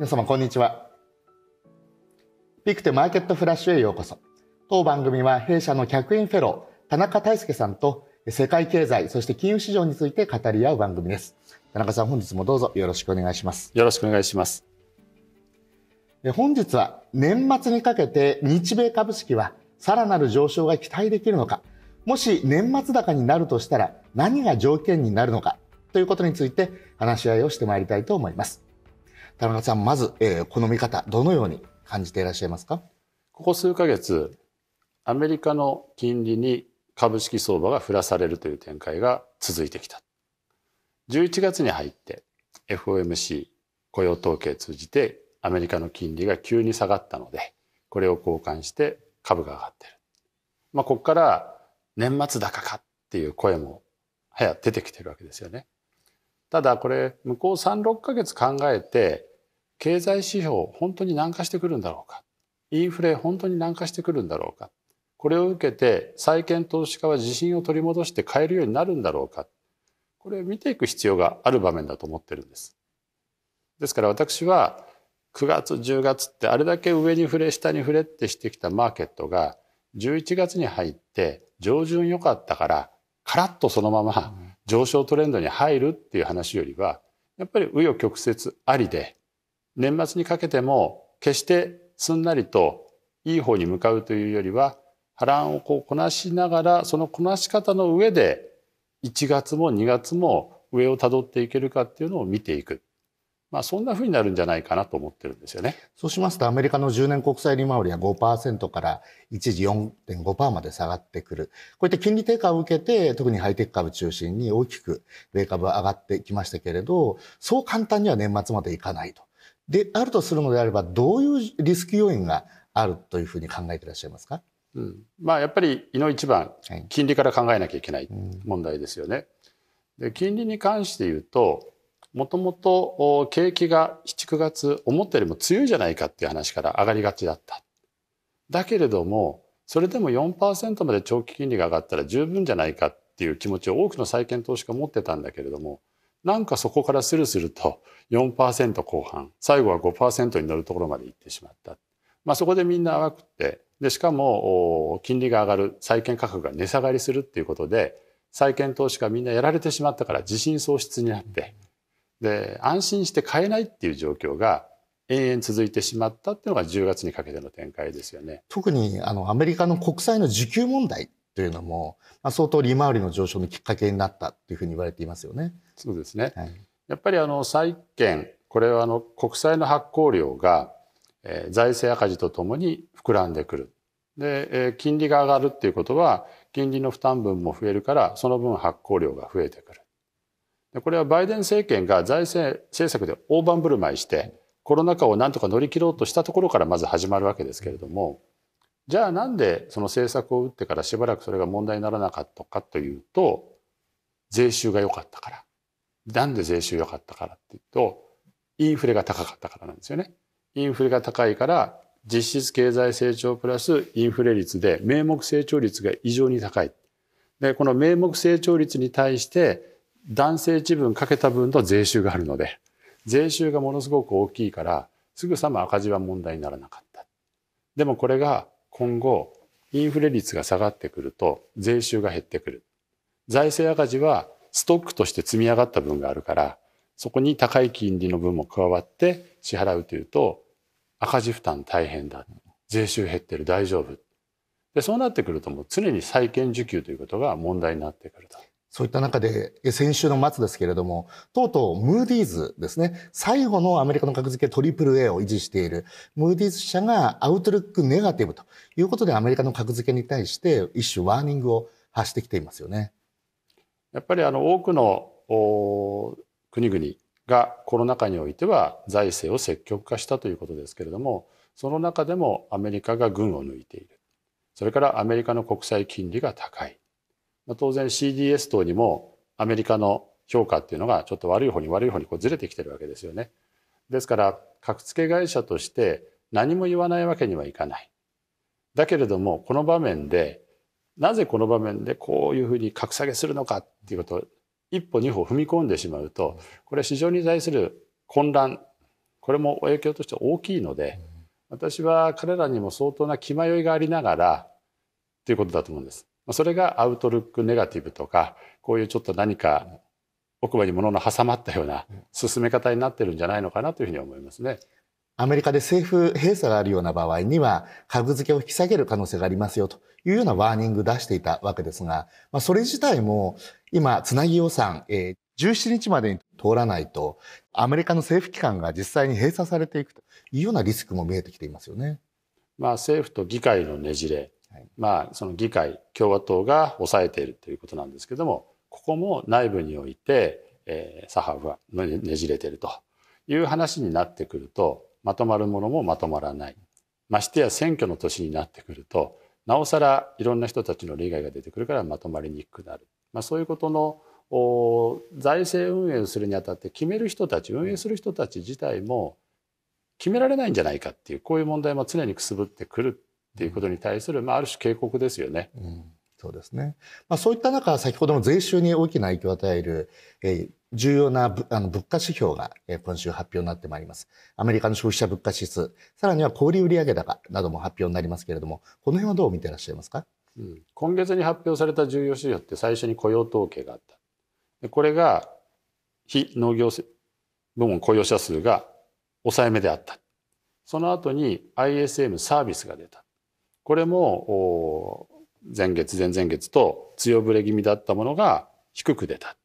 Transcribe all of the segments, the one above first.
皆様こんにちはピクテマーケットフラッシュへようこそ当番組は弊社の客員フェロー田中泰介さんと世界経済そして金融市場について語り合う番組です田中さん本日もどうぞよろしくお願いしますよろしくお願いします本日は年末にかけて日米株式はさらなる上昇が期待できるのかもし年末高になるとしたら何が条件になるのかということについて話し合いをしてまいりたいと思います。田中さん、まず、えー、この見方、どのように感じていらっしゃいますかここ数ヶ月、アメリカの金利に株式相場が振らされるという展開が続いてきた。11月に入って FOMC 雇用統計通じてアメリカの金利が急に下がったので、これを交換して株が上がってる。まあ、ここから年末高かっていう声も早出てきてるわけですよね。ただこれ向こう36ヶ月考えて経済指標本当に軟化してくるんだろうかインフレ本当に軟化してくるんだろうかこれを受けて債券投資家は自信を取り戻して買えるようになるんだろうかこれを見ていく必要がある場面だと思ってるんです。ですから私は9月10月ってあれだけ上に触れ下に触れってしてきたマーケットが11月に入って上旬良かったからカラッとそのまま上昇トレンドに入るっていう話よりはやっぱり紆余曲折ありで年末にかけても決してすんなりといい方に向かうというよりは波乱をこうこなしながらそのこなし方の上で1月も2月も上をたどっていけるかっていうのを見ていく。まあ、そんなふうになるんじゃないかなと思ってるんですよね。そうしますと、アメリカの10年国債利回りは5%から一時4.5%まで下がってくる。こういった金利低下を受けて、特にハイテク株中心に大きく米株は上がってきましたけれど、そう簡単には年末までいかないと。であるとするのであればどういうリスク要因があるというふうに考えていらっしゃいますか、うんまあ、やっぱりいの一番、金利から考えなきゃいけない問題ですよね。で金利に関して言うともともと景気が7、9月思ったよりも強いじゃないかっていう話から上がりがちだった。だけれどもそれでも4%まで長期金利が上がったら十分じゃないかっていう気持ちを多くの債券投資家持ってたんだけれどもなんかそこからスルスルと4%後半、最後は5%に乗るところまで行ってしまった。まあ、そこでみんな淡くて、で、しかも、金利が上がる、債券価格が値下がりするっていうことで、債券投資家みんなやられてしまったから自信喪失になって、で、安心して買えないっていう状況が延々続いてしまったっていうのが10月にかけての展開ですよね。特にあのアメリカの国債の需給問題というのも、まあ、相当利回りの上昇のきっかけになったというふうに言われていますよね。そうですね、はい、やっぱりあの債券これはあの国債の発行量が、えー、財政赤字とともに膨らんでくる。で、えー、金利が上がるっていうことは金利の負担分も増えるからその分発行量が増えてくる。でこれはバイデン政権が財政政策で大盤振る舞いしてコロナ禍をなんとか乗り切ろうとしたところからまず始まるわけですけれどもじゃあなんでその政策を打ってからしばらくそれが問題にならなかったかというと税収が良かったから。なんで税収良かったからっていうとインフレが高かったからなんですよね。インフレが高いから実質経済成長プラスインフレ率で名目成長率が異常に高い。でこの名目成長率に対して男性自分かけた分の税収があるので税収がものすごく大きいからすぐさま赤字は問題にならなかった。でもこれが今後インフレ率が下がってくると税収が減ってくる財政赤字はストックとして積み上がった分があるからそこに高い金利の分も加わって支払うというと赤字負担大変だ税収減ってる大丈夫でそうなってくるともう常に債券受給ということが問題になってくると。そういった中で、先週の末ですけれども、とうとうムーディーズですね、最後のアメリカの格付け AAA を維持している、ムーディーズ社がアウトルックネガティブということで、アメリカの格付けに対して一種ワーニングを発してきていますよね。やっぱりあの多くの国々がコロナ禍においては財政を積極化したということですけれども、その中でもアメリカが群を抜いている。それからアメリカの国債金利が高い。当然 CDS 等にもアメリカの評価っていうのがちょっと悪い方に悪い方にこうずれてきてるわけですよね。ですから格付け会社として何も言わないわけにはいかない。だけれどもこの場面でなぜこの場面でこういうふうに格下げするのかっていうことを一歩二歩踏み込んでしまうとこれは市場に対する混乱これも影響として大きいので私は彼らにも相当な気迷いがありながらということだと思うんです。それがアウトルックネガティブとかこういうちょっと何か奥歯に物の挟まったような進め方になってるんじゃないのかなというふうに思いますね。アメリカで政府閉鎖があるような場合には、具付けを引き下げる可能性がありますよというようなワーニング出していたわけですが、まあ、それ自体も今、つなぎ予算、えー、17日までに通らないと、アメリカの政府機関が実際に閉鎖されていくというようなリスクも見えてきていますよね。まあ、政府と議会のねじれまあ、その議会共和党が抑えているということなんですけどもここも内部において、えー、左派はねじれているという話になってくるとまとまるものもまとまらないましてや選挙の年になってくるとなおさらいろんな人たちの利害が出てくるからまとまりにくくなる、まあ、そういうことの財政運営をするにあたって決める人たち運営する人たち自体も決められないんじゃないかっていうこういう問題も常にくすぶってくるっていうことに対する、まあ、ある種警告ですよね。うんそうですね。まあ、そういった中、先ほどの税収に大きな影響を与える、えー、重要なあの物価指標が、えー、今週発表になってまいります。アメリカの消費者物価指数、さらには小売売上高なども発表になりますけれども、この辺はどう見てらっしゃいますか、うん、今月に発表された重要指標って最初に雇用統計があった。でこれが非農業部門雇用者数が抑えめであった。その後に ISM サービスが出た。これも前月前々月と強ぶれ気味だったものが低く出た。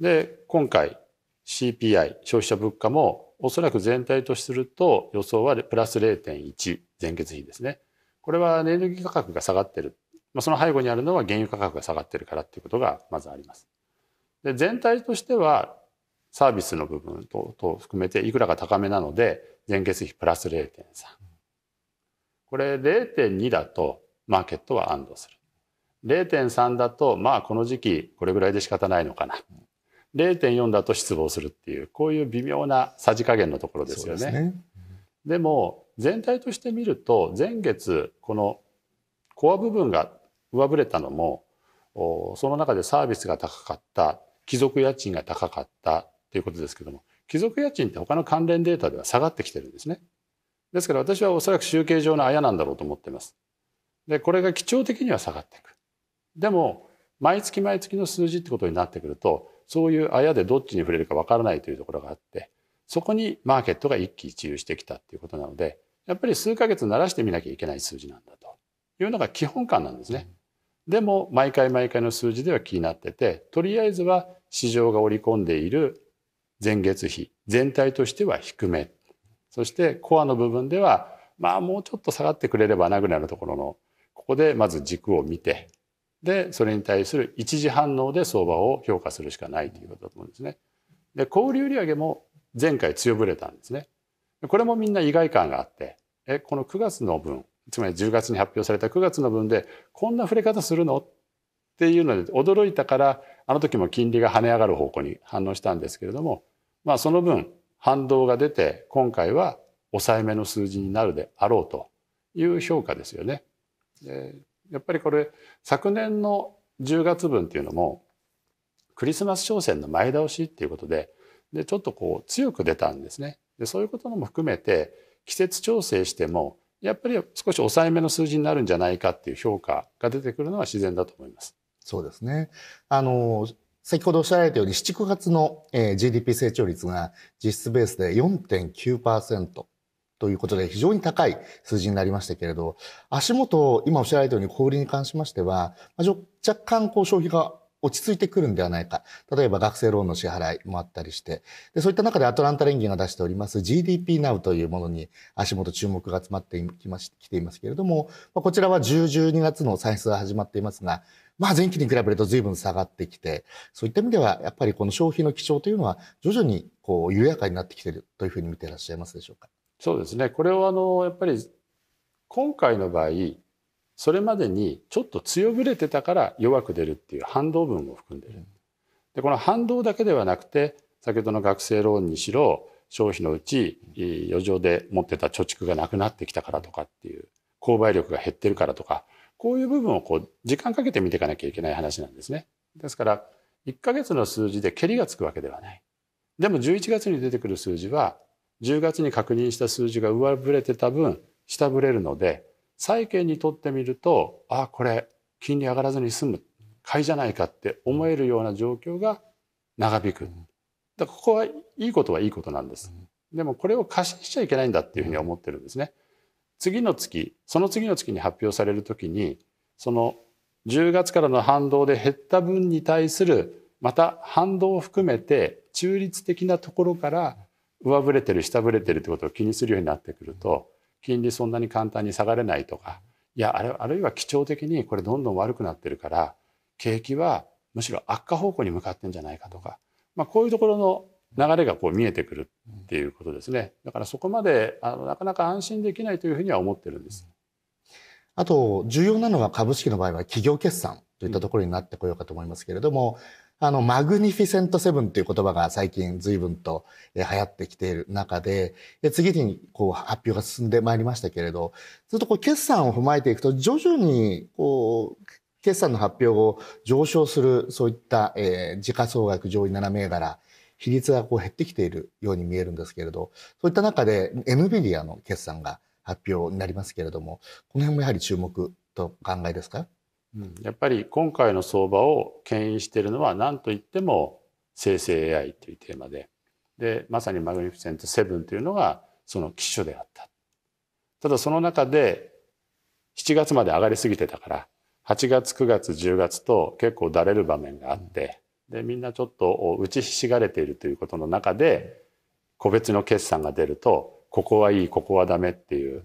で今回 CPI 消費者物価もおそらく全体とすると予想はプラス0.1前月比ですね。これはエネルギー価格が下がってる。まあ、その背後にあるのは原油価格が下がってるからっていうことがまずあります。で全体としてはサービスの部分とと含めていくらか高めなので前月比プラス0.3。これ0.2だとマーケットは安堵する。0.3だとまあこの時期これぐらいで仕方ないのかな。0.4だと失望するっていうこういう微妙なさじ加減のところですよね。でねでも全体として見ると前月このコア部分が上振れたのもその中でサービスが高かった貴族家賃が高かったということですけども貴族家賃って他の関連データでは下がってきてるんですね。ですから私はおそらく集計上のあやなんだろうと思ってます。でこれが基調的には下がっていく。でも毎月毎月の数字ってことになってくるとそういうあやでどっちに触れるかわからないというところがあってそこにマーケットが一喜一憂してきたっていうことなのでやっぱり数ヶ月慣らしてみなきゃいけない数字なんだというのが基本感なんですね。でも毎回毎回の数字では気になっててとりあえずは市場が織り込んでいる前月比全体としては低めそしてコアの部分ではまあもうちょっと下がってくれればなぐなるところのここでまず軸を見てでそれに対する一時反応で相場を評価するしかないということだと思うんですね。で小売売上も前回強ぶれたんですね。これもみんな意外感があってえこの9月の分つまり10月に発表された9月の分でこんな触れ方するのっていうので驚いたからあの時も金利が跳ね上がる方向に反応したんですけれどもまあその分反動が出て今回は抑えめの数字になるであろうという評価ですよね。やっぱりこれ昨年の10月分っていうのもクリスマス商戦の前倒しっていうことででちょっとこう強く出たんですね。でそういうことも含めて季節調整してもやっぱり少し抑えめの数字になるんじゃないかっていう評価が出てくるのは自然だと思います。そうですね。あの先ほどおっしゃられたように、7、9月の GDP 成長率が実質ベースで4.9%ということで、非常に高い数字になりましたけれど、足元、今おっしゃられたように小売りに関しましては、若干こう消費が落ち着いてくるんではないか。例えば学生ローンの支払いもあったりして。でそういった中でアトランタ連銀が出しております GDP Now というものに足元注目が集まってきましていますけれども、こちらは10、12月の算出が始まっていますが、まあ前期に比べると随分下がってきて、そういった意味では、やっぱりこの消費の基調というのは、徐々にこう緩やかになってきているというふうに見ていらっしゃいますでしょうか。そうですね。これはあの、やっぱり今回の場合、それまでにちょっと強ぶれてたから弱く出るっていう反動分を含んでる。で、この反動だけではなくて、先ほどの学生ローンにしろ、消費のうち余剰で持ってた貯蓄がなくなってきたからとかっていう購買力が減ってるからとかこういう部分をこう時間かけて見ていかなきゃいけない話なんですね。ですから1ヶ月の数字でけりがつくわけではない。でも11月に出てくる数字は10月に確認した数字が上振れてた分下振れるので債券にとってみるとああこれ金利上がらずに済む買いじゃないかって思えるような状況が長引く。だここはいいことはいいことなんです。でもこれを過信しちゃいけないんだっていうふうに思ってるんですね。次の月その次の月に発表される時にその10月からの反動で減った分に対するまた反動を含めて中立的なところから上振れてる下振れてるってことを気にするようになってくると金利そんなに簡単に下がれないとかいやあれあるいは基調的にこれどんどん悪くなってるから景気はむしろ悪化方向に向かってんじゃないかとか、まあ、こういうところの流れがこう見えてくるっていうことですねだからそこまであのなかなか安心できないというふうには思ってるんです。あと重要なのは株式の場合は企業決算といったところになってこようかと思いますけれども、あのマグニフィセントセブンという言葉が最近随分と流行ってきている中で次にこう発表が進んでまいりましたけれどずっとこう決算を踏まえていくと徐々にこう決算の発表を上昇するそういった、えー、時価総額上位7銘柄比率がこう減ってきているように見えるんですけれど、そういった中で NVIDIA の決算が発表になりますけれども、この辺もやはり注目と考えですか、うん、やっぱり今回の相場を牽引しているのは何といっても生成 AI というテーマででまさにマグニフィセント7というのがその機種であったただその中で7月まで上がりすぎてたから8月9月10月と結構だれる場面があって、でみんなちょっと打ちひしがれているということの中で個別の決算が出るとここはいいここはダメっていう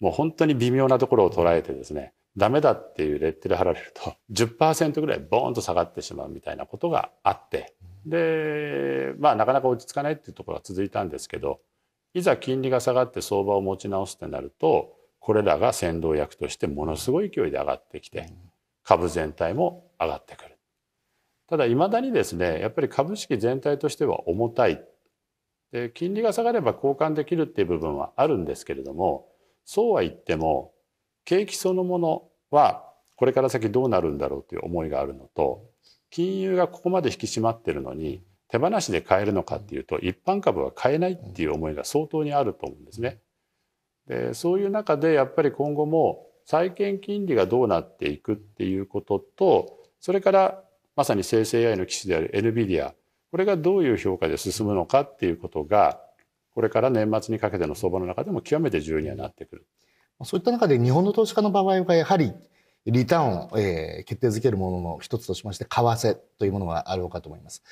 もう本当に微妙なところを捉えてですねダメだっていうレッテル貼られると10%ぐらいボーンと下がってしまうみたいなことがあってでまあなかなか落ち着かないっていうところが続いたんですけどいざ金利が下がって相場を持ち直すってなるとこれらが先導役としてものすごい勢いで上がってきて株全体も上がってくる。ただいまだにですねやっぱり株式全体としては重たいで金利が下がれば交換できるっていう部分はあるんですけれどもそうは言っても景気そのものはこれから先どうなるんだろうという思いがあるのと金融がここまで引き締まってるのに手放しで買えるのかっていうと一般株は買えないっていう思いが相当にあると思うんですね。でそういう中でやっぱり今後も債券金利がどうなっていくっていうこととそれからまさに生成 AI の機種である NVIDIA これがどういう評価で進むのかっていうことがこれから年末にかけての相場の中でも極めて重要にはなってくるそういった中で日本の投資家の場合はやはりリターンを、決定づけるものの一つとしまして為替というものがあろうかと思います。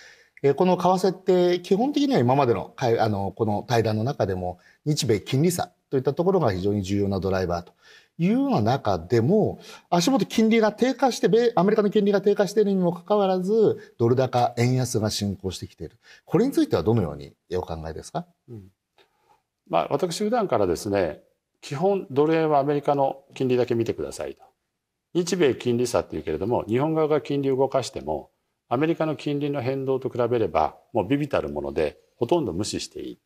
この為替って基本的には今までのあのこの対談の中でも日米金利差といったところが非常に重要なドライバーというような中でも、足元金利が低下して、米、アメリカの金利が低下しているにもかかわらず、ドル高、円安が進行してきている。これについてはどのようにお考えですか、うん、まあ、私、普段からですね、基本、ドル円はアメリカの金利だけ見てくださいと。日米金利差っていうけれども、日本側が金利を動かしても、アメリカの金利の変動と比べれば、もうビビたるもので、ほとんど無視していい。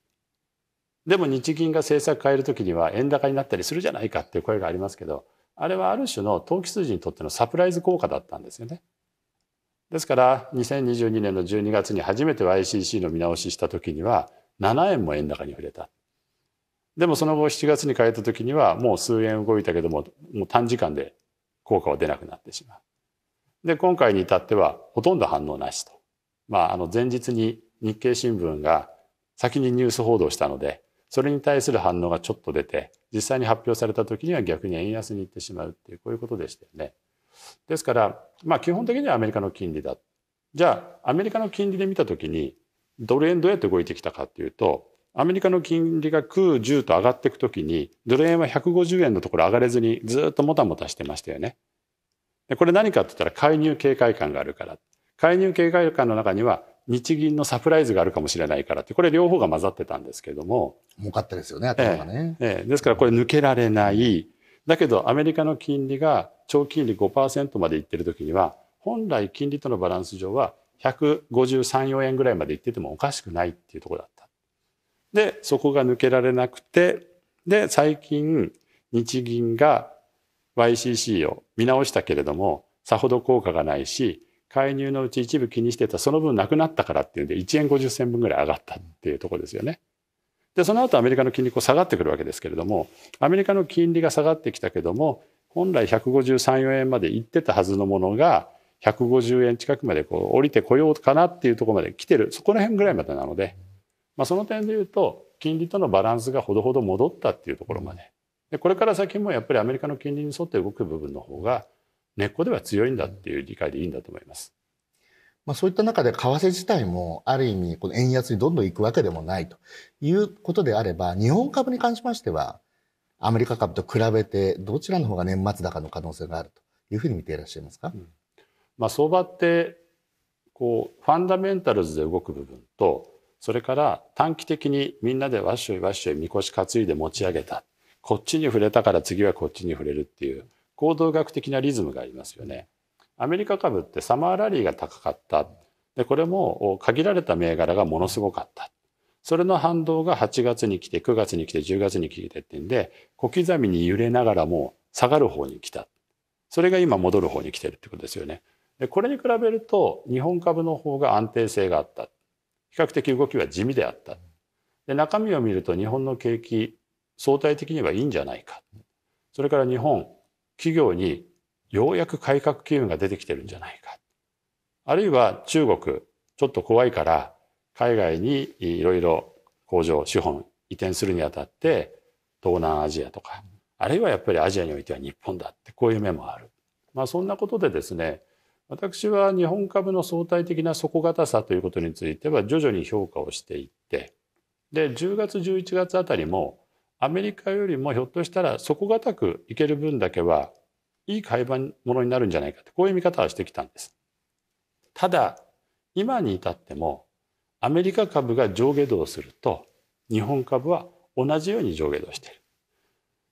でも日銀が政策変える時には円高になったりするじゃないかっていう声がありますけどあれはある種の投機筋にとってのサプライズ効果だったんですよね。ですから2022年の12月に初めて YCC の見直しした時には7円も円高に触れた。でもその後7月に変えた時にはもう数円動いたけどももう短時間で効果は出なくなってしまう。で今回に至ってはほとんど反応なしと。まあ、あの前日に日経新聞が先にニュース報道したのでそれに対する反応がちょっと出て実際に発表された時には逆に円安にいってしまうっていうこういうことでしたよね。ですから、まあ、基本的にはアメリカの金利だじゃあアメリカの金利で見た時にドル円どうやって動いてきたかっていうとアメリカの金利が空10と上がっていくときにドル円は150円のところ上がれずにずっともたもたしてましたよね。これ何かって言ったら介入警戒感があるから介入警戒感の中には日銀のサプライズがあるかもしれないからって、これ両方が混ざってたんですけども。儲かってですよね、頭がね、えええですからこれ抜けられない。だけどアメリカの金利が長金利5%までいってる時には、本来金利とのバランス上は153、4円ぐらいまでいっててもおかしくないっていうところだった。で、そこが抜けられなくて、で、最近日銀が YCC を見直したけれども、さほど効果がないし、介入のうち一部気にしてたその分なくなったからっていうんで1円50銭分ぐらい上がったっていうところですよね。でその後アメリカの金利こう下がってくるわけですけれどもアメリカの金利が下がってきたけども本来153円まで行ってたはずのものが150円近くまでこう降りてこようかなっていうとこまで来てるそこら辺ぐらいまでなので、まあ、その点でいうと金利とのバランスがほどほど戻ったっていうところまででこれから先もやっぱりアメリカの金利に沿って動く部分の方が根っこでは強いんだっていう理解でいいんだと思います。まあ、そういった中で為替自体もある意味この円安にどんどん行くわけでもないということであれば日本株に関しましてはアメリカ株と比べてどちらの方が年末高の可能性があるというふうに見ていらっしゃいますか、うん、まあ、相場ってこうファンダメンタルズで動く部分とそれから短期的にみんなでわっしょいわっしょいみこし担いで持ち上げたこっちに触れたから次はこっちに触れるっていう行動学的なリズムがありますよね。アメリカ株ってサマーラリーが高かった。で、これも限られた銘柄がものすごかった。それの反動が8月に来て、9月に来て、10月に来てってんで、小刻みに揺れながらも下がる方に来た。それが今戻る方に来てるってことですよね。で、これに比べると日本株の方が安定性があった。比較的動きは地味であった。で、中身を見ると日本の景気相対的にはいいんじゃないか。それから日本企業にようやく改革機運が出てきてるんじゃないか。あるいは中国、ちょっと怖いから海外にいろいろ工場、資本移転するにあたって東南アジアとか、あるいはやっぱりアジアにおいては日本だってこういう面もある。まあそんなことでですね、私は日本株の相対的な底堅さということについては徐々に評価をしていって、で、10月、11月あたりもアメリカよりもひょっとしたら底堅くいける分だけはいい買い物になるんじゃないかってこういう見方はしてきたんです。ただ今に至ってもアメリカ株が上下動すると日本株は同じように上下動している。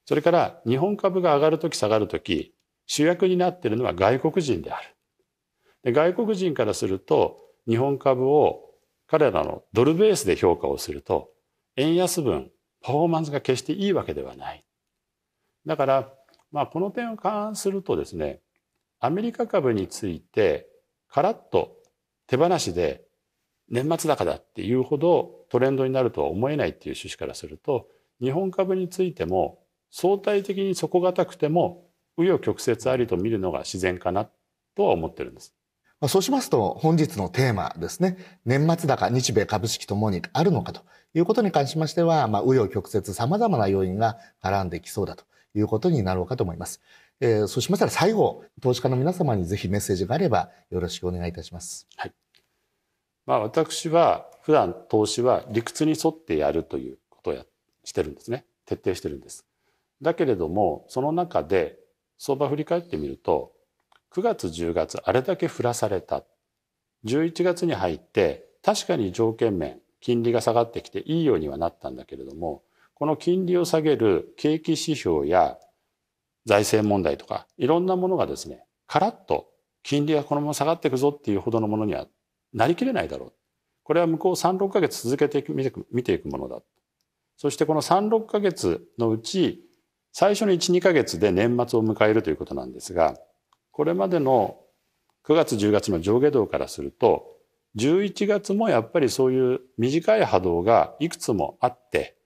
それから日本株が上がるとき下がるとき主役になっているのは外国人である。で外国人からすると日本株を彼らのドルベースで評価をすると円安分パフォーマンスが決していいわけではない。だから、まあ、この点を勘案するとですねアメリカ株についてカラッと手放しで年末高だっていうほどトレンドになるとは思えないっていう趣旨からすると日本株についても相対的に底堅くても紆余曲折ありと見るのが自然かなとは思ってるんです。まそうしますと、本日のテーマですね、年末高、日米株式ともにあるのかということに関しましては、まあ、紆余曲折、さまざまな要因が絡んできそうだということになろうかと思います。えー、そうしましたら最後、投資家の皆様にぜひメッセージがあればよろしくお願いいたします。はい。まあ、私は普段投資は理屈に沿ってやるということをやしてるんですね。徹底してるんです。だけれども、その中で相場振り返ってみると、9月10月あれだけ降らされた11月に入って確かに条件面金利が下がってきていいようにはなったんだけれどもこの金利を下げる景気指標や財政問題とかいろんなものがですねカラッと金利がこのまま下がっていくぞっていうほどのものにはなりきれないだろうこれは向こう36ヶ月続けて見ていくものだそしてこの36ヶ月のうち最初の12ヶ月で年末を迎えるということなんですがこれまでの9月10月の上下動からすると11月もやっぱりそういう短い波動がいくつもあって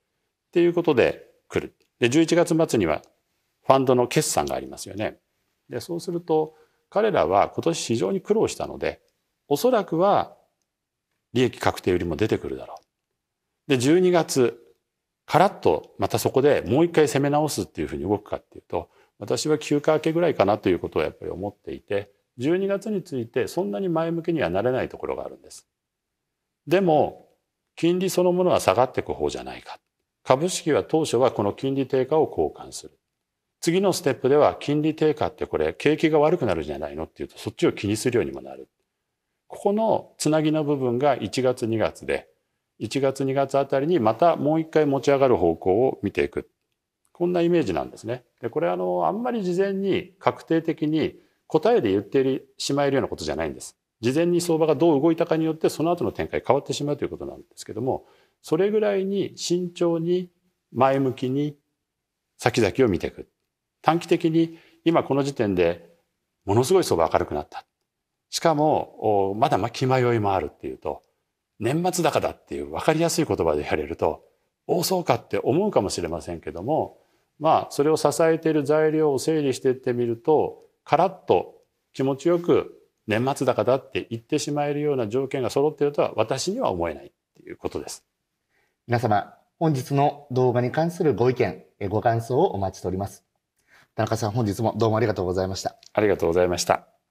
っていうことで来る。で11月末にはファンドの決算がありますよね。でそうすると彼らは今年非常に苦労したのでおそらくは利益確定よりも出てくるだろう。で12月カラッとまたそこでもう一回攻め直すっていうふうに動くかっていうと私は休暇明けぐらいかなということをやっぱり思っていて12月についてそんなに前向きにはなれないところがあるんです。でも金利そのものは下がっていく方じゃないか。株式は当初はこの金利低下を交換する。次のステップでは金利低下ってこれ景気が悪くなるじゃないのっていうとそっちを気にするようにもなる。ここのつなぎの部分が1月2月で1月2月あたりにまたもう一回持ち上がる方向を見ていく。こんなイメージなんですね。でこれあのあんまり事前に確定的に答えで言ってしまえるようなことじゃないんです。事前に相場がどう動いたかによってその後の展開変わってしまうということなんですけどもそれぐらいに慎重に前向きに先々を見ていく短期的に今この時点でものすごい相場明るくなったしかもまだ巻き迷いもあるっていうと年末高だっていう分かりやすい言葉で言われると多そうかって思うかもしれませんけどもまあそれを支えている材料を整理していってみるとカラッと気持ちよく年末高だって言ってしまえるような条件が揃っているとは私には思えないっていうことです。皆様、本日の動画に関するご意見、ご感想をお待ちしております。田中さん、本日もどうもありがとうございました。ありがとうございました。